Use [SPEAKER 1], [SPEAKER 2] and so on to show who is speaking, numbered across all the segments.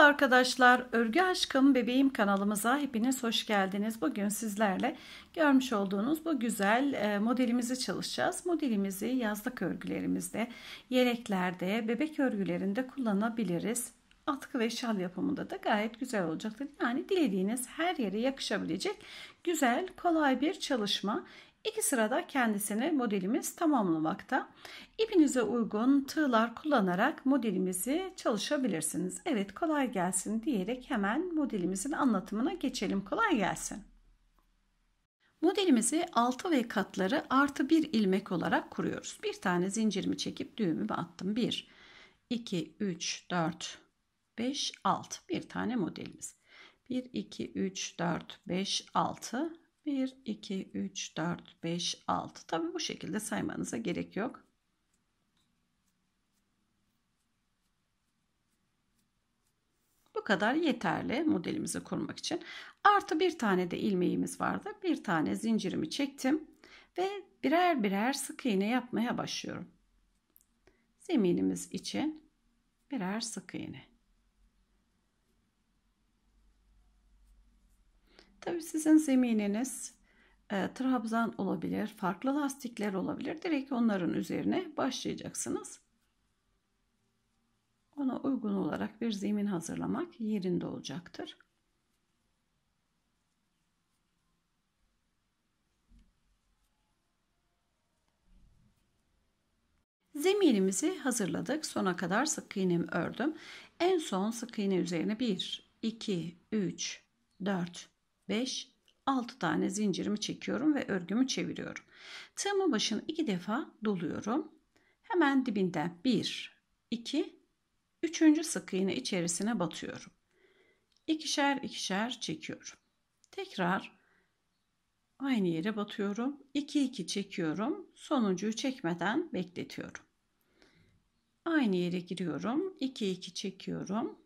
[SPEAKER 1] Merhaba arkadaşlar, Örgü Aşkım Bebeğim kanalımıza hepiniz hoş geldiniz. Bugün sizlerle görmüş olduğunuz bu güzel e, modelimizi çalışacağız. Modelimizi yazlık örgülerimizde, yeleklerde, bebek örgülerinde kullanabiliriz. Atkı ve şal yapımında da gayet güzel olacaktır. Yani dilediğiniz her yere yakışabilecek güzel, kolay bir çalışma. İki sırada kendisini modelimiz tamamlamakta. İpinize uygun tığlar kullanarak modelimizi çalışabilirsiniz. Evet kolay gelsin diyerek hemen modelimizin anlatımına geçelim. Kolay gelsin. Modelimizi 6 ve katları artı 1 ilmek olarak kuruyoruz. Bir tane zincirimi çekip düğümümü attım. 1, 2, 3, 4, 5, 6. Bir tane modelimiz. 1, 2, 3, 4, 5, 6 1, 2, 3, 4, 5, 6. Tabi bu şekilde saymanıza gerek yok. Bu kadar yeterli modelimizi kurmak için. Artı bir tane de ilmeğimiz vardı. Bir tane zincirimi çektim ve birer birer sık iğne yapmaya başlıyorum. Zeminimiz için birer sık iğne. Tabii sizin zemininiz e, trabzan olabilir, farklı lastikler olabilir. Direkt onların üzerine başlayacaksınız. Ona uygun olarak bir zemin hazırlamak yerinde olacaktır. Zeminimizi hazırladık. Sona kadar sık iğnemi ördüm. En son sık iğne üzerine 1, 2, 3, 4, 5, 6 tane zincirimi çekiyorum ve örgümü çeviriyorum. Tığımın başını 2 defa doluyorum. Hemen dibinden 1, 2, 3. sık iğne içerisine batıyorum. İkişer ikişer çekiyorum. Tekrar aynı yere batıyorum. 2 2 çekiyorum. Sonuncuyu çekmeden bekletiyorum. Aynı yere giriyorum. 2 2 çekiyorum.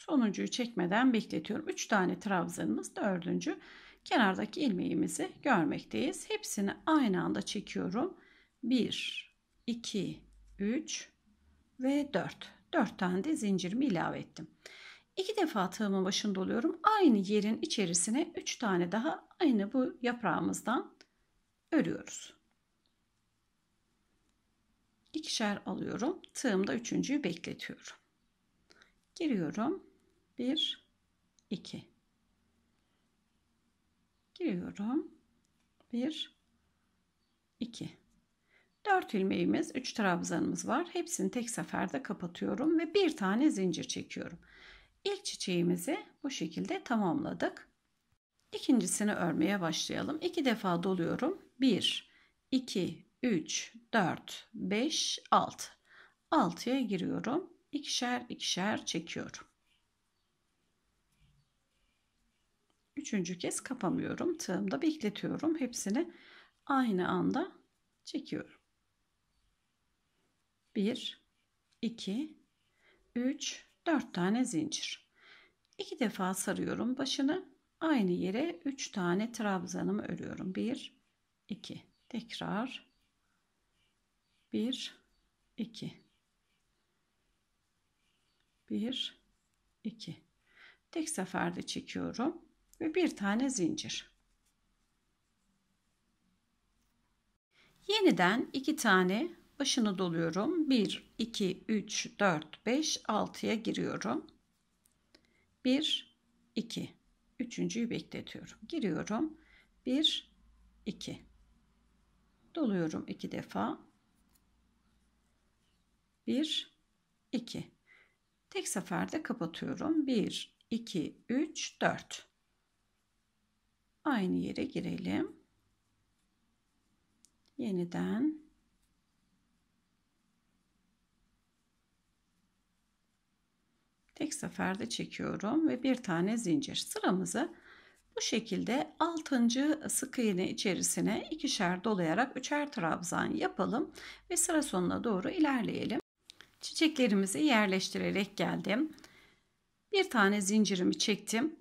[SPEAKER 1] Sonuncuyu çekmeden bekletiyorum. 3 tane trabzanımız dördüncü kenardaki ilmeğimizi görmekteyiz. Hepsini aynı anda çekiyorum. 1, 2, 3 ve 4. 4 tane de zincirimi ilave ettim. 2 defa tığımın başında oluyorum. Aynı yerin içerisine 3 tane daha aynı bu yaprağımızdan örüyoruz. İkişer alıyorum. Tığımda üçüncüyü bekletiyorum. Giriyorum. 1 2 giriyorum 1 2 4 ilmeğimiz 3 trabzanımız var hepsini tek seferde kapatıyorum ve bir tane zincir çekiyorum İlk çiçeğimizi bu şekilde tamamladık İkincisini örmeye başlayalım 2 defa doluyorum 1 2 3 4 5 6 6'ya giriyorum ikişer ikişer çekiyorum Üçüncü kez kapamıyorum. Tığımda bekletiyorum. Hepsini aynı anda çekiyorum. 1 2 3 4 tane zincir. 2 defa sarıyorum başını. Aynı yere 3 tane trabzanımı örüyorum. 1 2 tekrar 1 2 1 2 tek seferde çekiyorum ve bir tane zincir. Yeniden iki tane başını doluyorum. 1, 2, 3, 4, 5, 6'ya giriyorum. 1, 2. Üçüncüyü bekletiyorum. Giriyorum. 1, 2. Doluyorum iki defa. 1, 2. Tek seferde kapatıyorum. 1, 2, 3, 4. Aynı yere girelim. Yeniden tek seferde çekiyorum ve bir tane zincir sıramızı bu şekilde 6. sık iğne içerisine ikişer dolayarak üçer trabzan yapalım ve sıra sonuna doğru ilerleyelim. Çiçeklerimizi yerleştirerek geldim. Bir tane zincirimi çektim.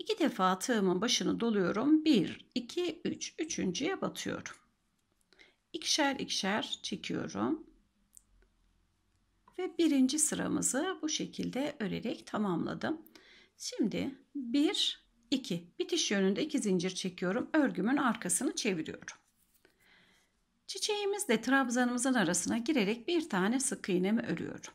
[SPEAKER 1] İki defa tığımın başını doluyorum. 1, 2, 3. Üçüncüye batıyorum. İkişer ikişer çekiyorum. Ve birinci sıramızı bu şekilde örerek tamamladım. Şimdi 1, 2. Bitiş yönünde 2 zincir çekiyorum. Örgümün arkasını çeviriyorum. Çiçeğimizle trabzanımızın arasına girerek bir tane sık iğnemi örüyorum.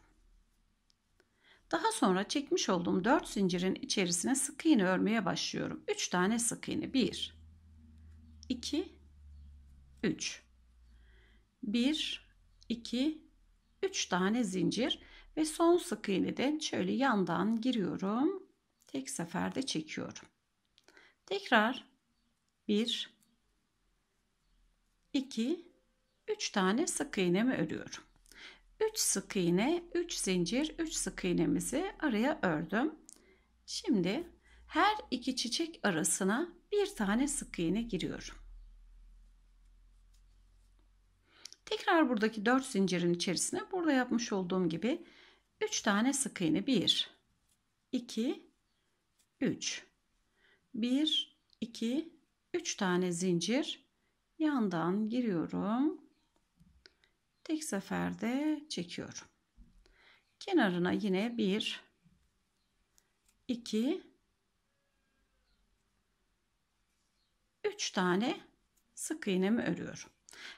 [SPEAKER 1] Daha sonra çekmiş olduğum 4 zincirin içerisine sık iğne örmeye başlıyorum. 3 tane sık iğne. 1 2 3 1 2 3 tane zincir ve son sık iğneden şöyle yandan giriyorum. Tek seferde çekiyorum. Tekrar 1 2 3 tane sık iğnemi örüyorum. 3 sık iğne, 3 zincir, 3 sık iğnemizi araya ördüm. Şimdi her iki çiçek arasına bir tane sık iğne giriyorum. Tekrar buradaki 4 zincirin içerisine burada yapmış olduğum gibi 3 tane sık iğne 1 2 3 1 2 3 tane zincir yandan giriyorum tek seferde çekiyorum. Kenarına yine bir, iki, üç tane sık iğnemi örüyorum.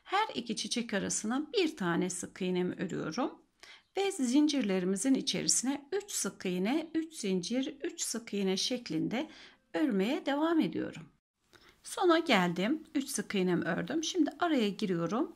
[SPEAKER 1] Her iki çiçek arasına bir tane sık iğnemi örüyorum ve zincirlerimizin içerisine 3 sık iğne, 3 zincir, 3 sık iğne şeklinde örmeye devam ediyorum. Sona geldim. 3 sık iğnem ördüm. Şimdi araya giriyorum.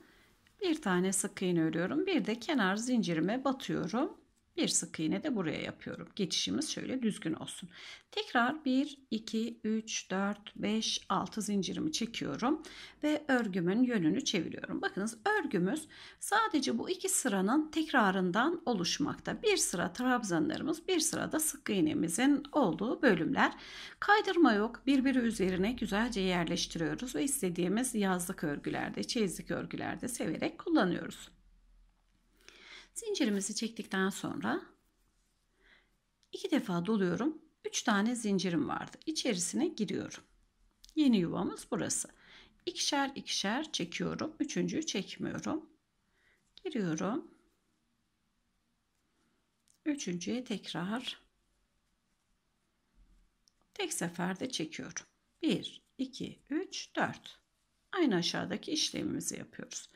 [SPEAKER 1] Bir tane sık iğne örüyorum. Bir de kenar zincirime batıyorum. Bir sık iğne de buraya yapıyorum. Geçişimiz şöyle düzgün olsun. Tekrar 1, 2, 3, 4, 5, 6 zincirimi çekiyorum. Ve örgümün yönünü çeviriyorum. Bakınız örgümüz sadece bu iki sıranın tekrarından oluşmakta. Bir sıra trabzanlarımız, bir sıra da sık iğnemizin olduğu bölümler. Kaydırma yok. Birbiri üzerine güzelce yerleştiriyoruz. Ve istediğimiz yazlık örgülerde, çeyizlik örgülerde severek kullanıyoruz. Zincirimizi çektikten sonra iki defa doluyorum. Üç tane zincirim vardı. İçerisine giriyorum. Yeni yuvamız burası. İkişer ikişer çekiyorum. Üçüncüyü çekmiyorum. Giriyorum. Üçüncüye tekrar tek seferde çekiyorum. 1, 2, 3, 4. Aynı aşağıdaki işlemimizi yapıyoruz.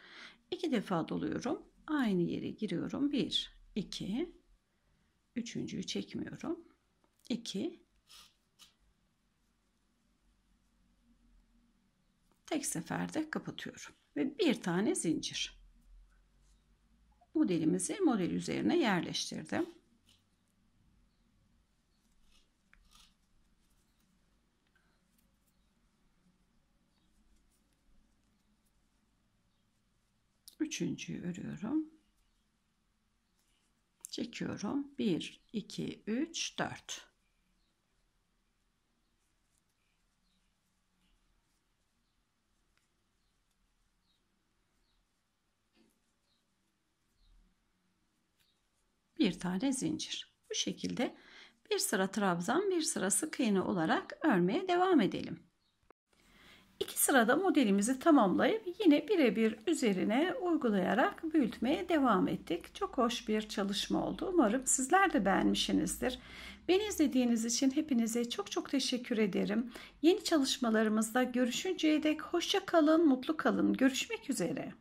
[SPEAKER 1] 2 defa doluyorum. Aynı yere giriyorum. 1, 2, üçüncüyü çekmiyorum. 2, tek seferde kapatıyorum. Ve bir tane zincir. Modelimizi model üzerine yerleştirdim. üçüncüyü örüyorum. Çekiyorum. 1, 2, 3, 4. bir tane zincir. Bu şekilde bir sıra trabzan bir sıra sık iğne olarak örmeye devam edelim. İki sırada modelimizi tamamlayıp yine birebir üzerine uygulayarak büyütmeye devam ettik. Çok hoş bir çalışma oldu. Umarım sizler de beğenmişsinizdir. Beni izlediğiniz için hepinize çok çok teşekkür ederim. Yeni çalışmalarımızda görüşünceye dek hoşça kalın, mutlu kalın. Görüşmek üzere.